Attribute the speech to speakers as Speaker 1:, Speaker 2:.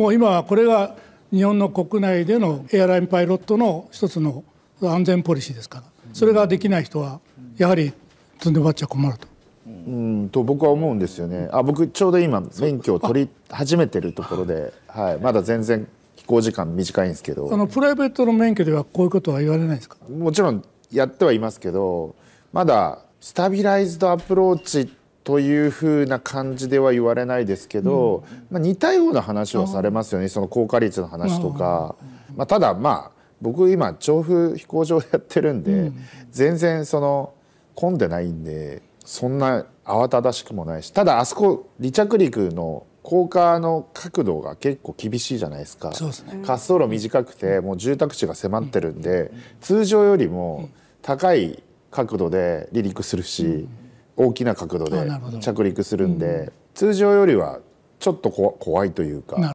Speaker 1: もう今はこれが日本の国内でのエアラインパイロットの一つの安全ポリシーですからそれができない人はやはり積んでもっちゃ困ると。
Speaker 2: うんと僕は思うんですよねあ僕ちょうど今免許を取り始めてるところで、はい、まだ全然飛行時間短いんですけどあ
Speaker 1: のプライベートの免許ではこういうことは言われないですかもちろん
Speaker 2: やってはいますけどまだスタビライズドアプローチというふうな感じでは言われないですけど、まあ、似たような話をされますよねその効果率の話とか。まあ、ただまあ僕今調布飛行場やってるんで、全然その混んでないんでそんな慌ただしくもないしただあそこ離着陸の高架の角度が結構厳しいじゃないですか、ね、滑走路短くてもう住宅地が迫ってるんで、通常よりも高い角度で離陸するし。大きな角度で着陸するんで、通常よりはちょっと怖いというか